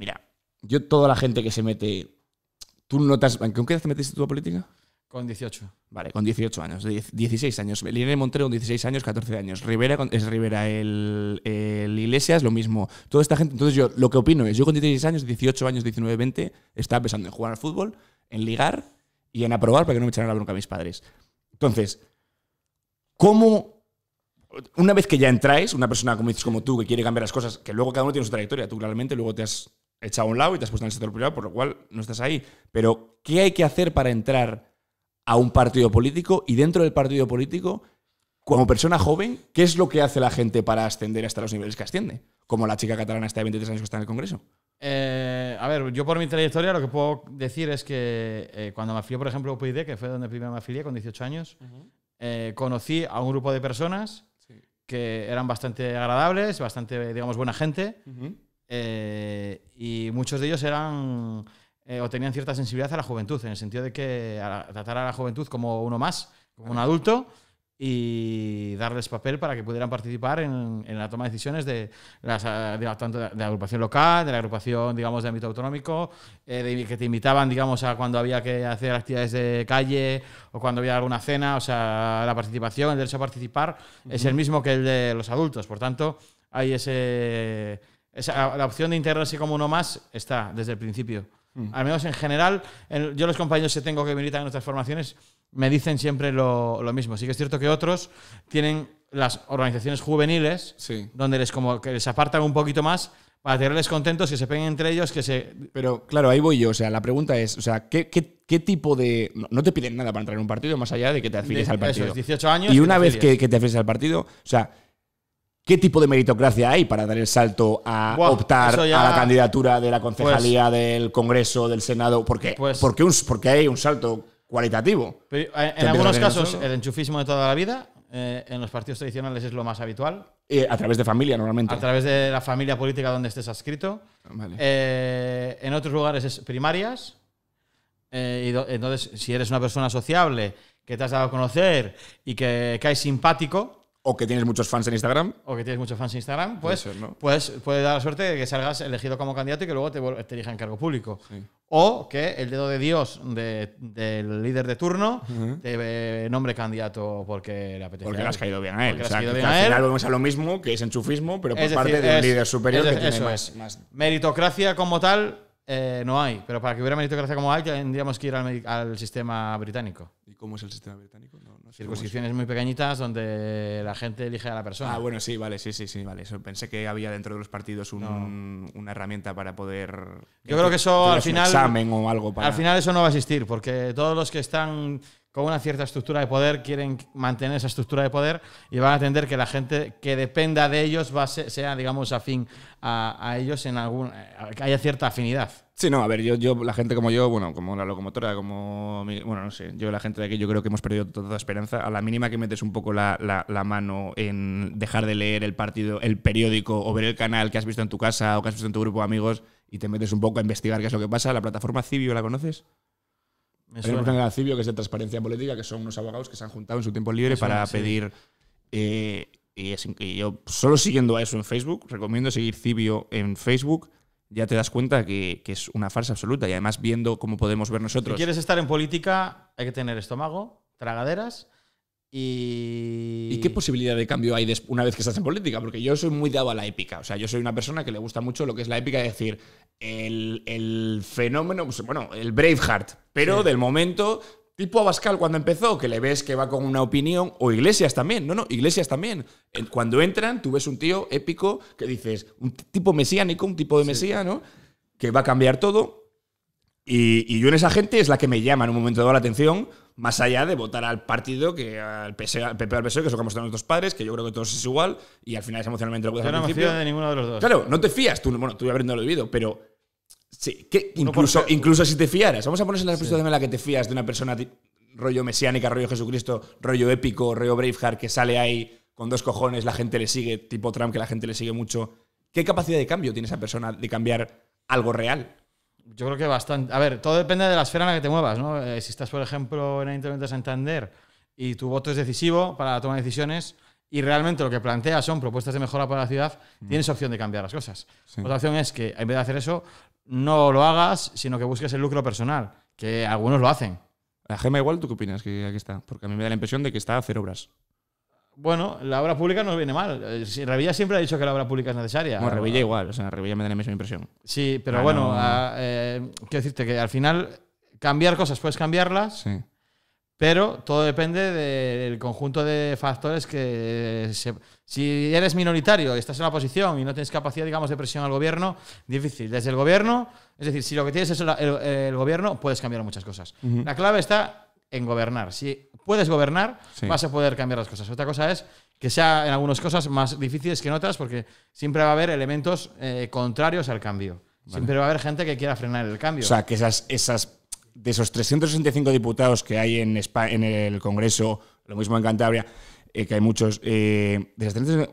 Mira, yo toda la gente que se mete... ¿Tú notas... ¿Con qué edad te metiste tú a política? Con 18. Vale, con 18 años. 16 años. Irene Montero con 16 años, 14 años. Rivera es Rivera. El, Iglesias, lo mismo. Toda esta gente... Entonces yo lo que opino es, yo con 16 años, 18 años, 19, 20, estaba pensando en jugar al fútbol, en ligar y en aprobar para que no me echaran la bronca a mis padres. Entonces, ¿cómo una vez que ya entráis, una persona como dices como tú que quiere cambiar las cosas, que luego cada uno tiene su trayectoria, tú claramente luego te has echado un lado y te has puesto en el sector privado, por lo cual no estás ahí. Pero, ¿qué hay que hacer para entrar a un partido político y dentro del partido político, como persona joven, qué es lo que hace la gente para ascender hasta los niveles que asciende? Como la chica catalana está de 23 años que está en el Congreso. Eh, a ver, yo por mi trayectoria lo que puedo decir es que eh, cuando me afilié, por ejemplo, a UPyD, que fue donde primero me afilié con 18 años, eh, conocí a un grupo de personas que eran bastante agradables, bastante, digamos, buena gente. Eh, y muchos de ellos eran eh, o tenían cierta sensibilidad a la juventud, en el sentido de que tratar a la juventud como uno más, como un adulto, y darles papel para que pudieran participar en, la toma de decisiones de, las, eh, de, la, tanto de agrupación local, de la agrupación, digamos, de ámbito autonómico, que te invitaban, digamos, a cuando había que hacer actividades de calle o cuando había alguna cena, o sea, la participación, el derecho a participar es el mismo que el de los adultos, por tanto, hay ese la opción de integrarse como uno más está desde el principio. Mm. Al menos en general, yo los compañeros que tengo que militan en nuestras formaciones me dicen siempre lo, lo, mismo. Sí que es cierto que otros tienen las organizaciones juveniles, donde les, como que les apartan un poquito más para tenerles contentos, que se peguen entre ellos, que se... Pero claro, ahí voy yo. O sea, la pregunta es, o sea, ¿qué, qué ¿Qué tipo de.? No te piden nada para entrar en un partido más allá de que te afines al partido. Eso 18 años. Y una vez que, te afines al partido, o sea, ¿Qué tipo de meritocracia hay para dar el salto a optar a la candidatura de la concejalía, pues del Congreso, del Senado? ¿Por qué? Pues porque, porque hay un salto cualitativo. Eh, en algunos casos, el enchufismo de toda la vida, eh, en los partidos tradicionales es lo más habitual. Eh, a través de familia, normalmente. A través de la familia política donde estés adscrito. en otros lugares es primarias. entonces, si eres una persona sociable, que te has dado a conocer y que, caes simpático, o que tienes muchos fans en Instagram. O que tienes muchos fans en Instagram, pues, puede, pues, puede dar la suerte de que salgas elegido como candidato y que luego te, te en cargo público. O que el dedo de Dios del líder de turno te eh, nombre candidato porque le apetece. Porque le has caído bien a él. O sea, bien a lo mismo, que es enchufismo, pero por parte de un líder superior que tiene eso Meritocracia como tal eh, no hay, pero para que hubiera meritocracia como hay, tendríamos que ir al, sistema británico. ¿Y cómo es el sistema británico? No, muy pequeñitas donde la gente elige a la persona. Ah, bueno, sí, vale, sí, sí, sí, vale. pensé que había dentro de los partidos una herramienta para poder. Yo creo que eso al final. Al final eso no va a existir, porque todos los que están con una cierta estructura de poder, quieren mantener esa estructura de poder y van a atender que la gente que dependa de ellos sea, digamos, afín a, ellos en algún. que eh, haya cierta afinidad. Sí, no, a ver, yo, yo, la gente como yo, bueno, como la locomotora, como. bueno, no sé, yo, la gente de aquí, yo creo que hemos perdido toda esperanza. A la mínima que metes un poco la, la, mano en dejar de leer el partido, el periódico o ver el canal que has visto en tu casa o que has visto en tu grupo de amigos y te metes un poco a investigar qué es lo que pasa, la plataforma Civio ¿la conoces? Me Tenemos en el Cibio que es de transparencia política, que son unos abogados que se han juntado en su tiempo libre para pedir. Eh, y, yo, solo siguiendo a eso en Facebook, recomiendo seguir Cibio en Facebook. Ya te das cuenta que, que es una farsa absoluta. Y además, viendo cómo podemos ver nosotros. Si quieres estar en política, hay que tener estómago, tragaderas y... qué posibilidad de cambio hay una vez que estás en política? Porque yo soy muy dado a la épica. O sea, yo soy una persona que le gusta mucho lo que es la épica, es decir, el, el fenómeno, pues, bueno, el Braveheart, pero del momento Tipo Abascal cuando empezó, que le ves que va con una opinión, o Iglesias también, no, no, Iglesias también. Cuando entran, tú ves un tío épico que dices, un tipo mesiánico, un tipo de mesía, ¿no? Que va a cambiar todo. Y, y, yo en esa gente es la que me llama en un momento dado la atención, más allá de votar al partido que al, PSOE, al PSOE, que es lo que nuestros padres, que yo creo que todos es igual, y al final es emocionalmente lo que Yo no me fío de ninguno de los dos. Claro, no te fías, tú, bueno, tú ya habiendo lo vivido, pero sí, que incluso, si te fiaras, vamos a ponerse en la situación de en la que te fías de una persona rollo mesiánica, rollo Jesucristo, rollo épico, rollo Braveheart, que sale ahí con dos cojones, la gente le sigue, tipo Trump, que la gente le sigue mucho. ¿Qué capacidad de cambio tiene esa persona de cambiar algo real? Yo creo que bastante. A ver, todo depende de la esfera en la que te muevas, ¿no? Eh, si estás, por ejemplo, en el intervento de Santander y tu voto es decisivo para tomar decisiones y realmente lo que planteas son propuestas de mejora para la ciudad, mm. tienes opción de cambiar las cosas. Otra opción es que, en vez de hacer eso, no lo hagas, sino que busques el lucro personal, que algunos lo hacen. La eh, Gema igual, ¿tú qué opinas que aquí está? Porque a mí me da la impresión de que está a hacer obras. Bueno, la obra pública no viene mal. Eh, Revilla siempre ha dicho que la obra pública es necesaria. Bueno, Revilla igual, o sea, Revilla me da la misma impresión. Sí, pero ah, bueno, ah, eh, quiero decirte que al final cambiar cosas puedes cambiarlas, pero todo depende del conjunto de factores que... si eres minoritario y estás en la oposición y no tienes capacidad, digamos, de presión al gobierno, difícil. Desde el gobierno, es decir, si lo que tienes es el, gobierno, puedes cambiar muchas cosas. La clave está en gobernar. Si puedes gobernar, vas a poder cambiar las cosas. Otra cosa es que sea en algunas cosas más difíciles que en otras, porque siempre va a haber elementos eh, contrarios al cambio. Siempre va a haber gente que quiera frenar el cambio. O sea, que esas, esas de esos 365 diputados que hay en, en el Congreso, lo mismo en Cantabria, eh, que hay muchos, eh,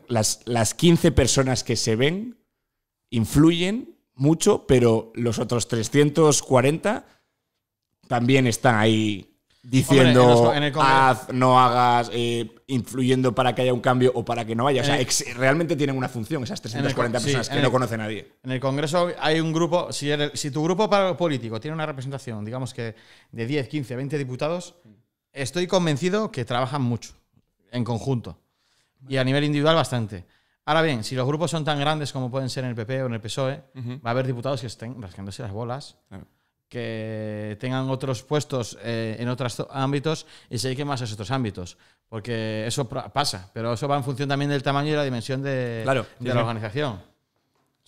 las, las 15 personas que se ven influyen mucho, pero los otros 340 también están ahí diciendo haz, no hagas, eh, influyendo para que haya un cambio o para que no haya. O sea, realmente tienen una función esas 340 personas que no conoce nadie. En el Congreso hay un grupo, si, si tu grupo político tiene una representación, digamos que de 10, 15, 20 diputados, estoy convencido que trabajan mucho, en conjunto, y a nivel individual bastante. Ahora bien, si los grupos son tan grandes como pueden ser en el PP e o en el PSOE, va a haber diputados que estén rasgándose las bolas que tengan otros puestos eh, en otros ámbitos y se dediquen más a esos otros ámbitos. Porque eso pasa, pero eso va en función también del tamaño y la dimensión de, de la organización.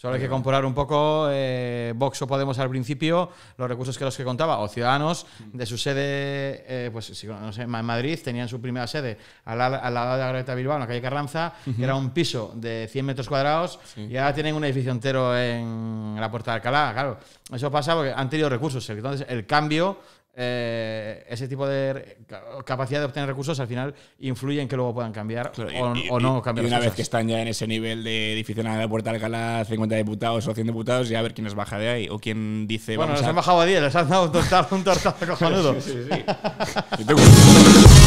Solo hay que comparar un poco eh, Vox o Podemos al principio, los recursos que los que contaba, o Ciudadanos, mm. de su sede, eh, pues no sé, en Madrid, tenían su primera sede al, lado la, de la Greta Bilbao, en la calle Carranza, que era un piso de 100 metros cuadrados, y ahora tienen un edificio entero en la Puerta de Alcalá, claro. Eso pasa porque han tenido recursos. Entonces, el cambio eh, ese tipo de capacidad de obtener recursos al final influye en que luego puedan cambiar o, no cambiar. Y, una vez que están ya en ese nivel de edificio de la puerta de alcalá, 50 diputados o 100 diputados, ya a ver quién les baja de ahí o quién dice. Bueno, les han bajado a 10, les han dado un tortazo, un tortazo cojonudo. sí, sí, sí.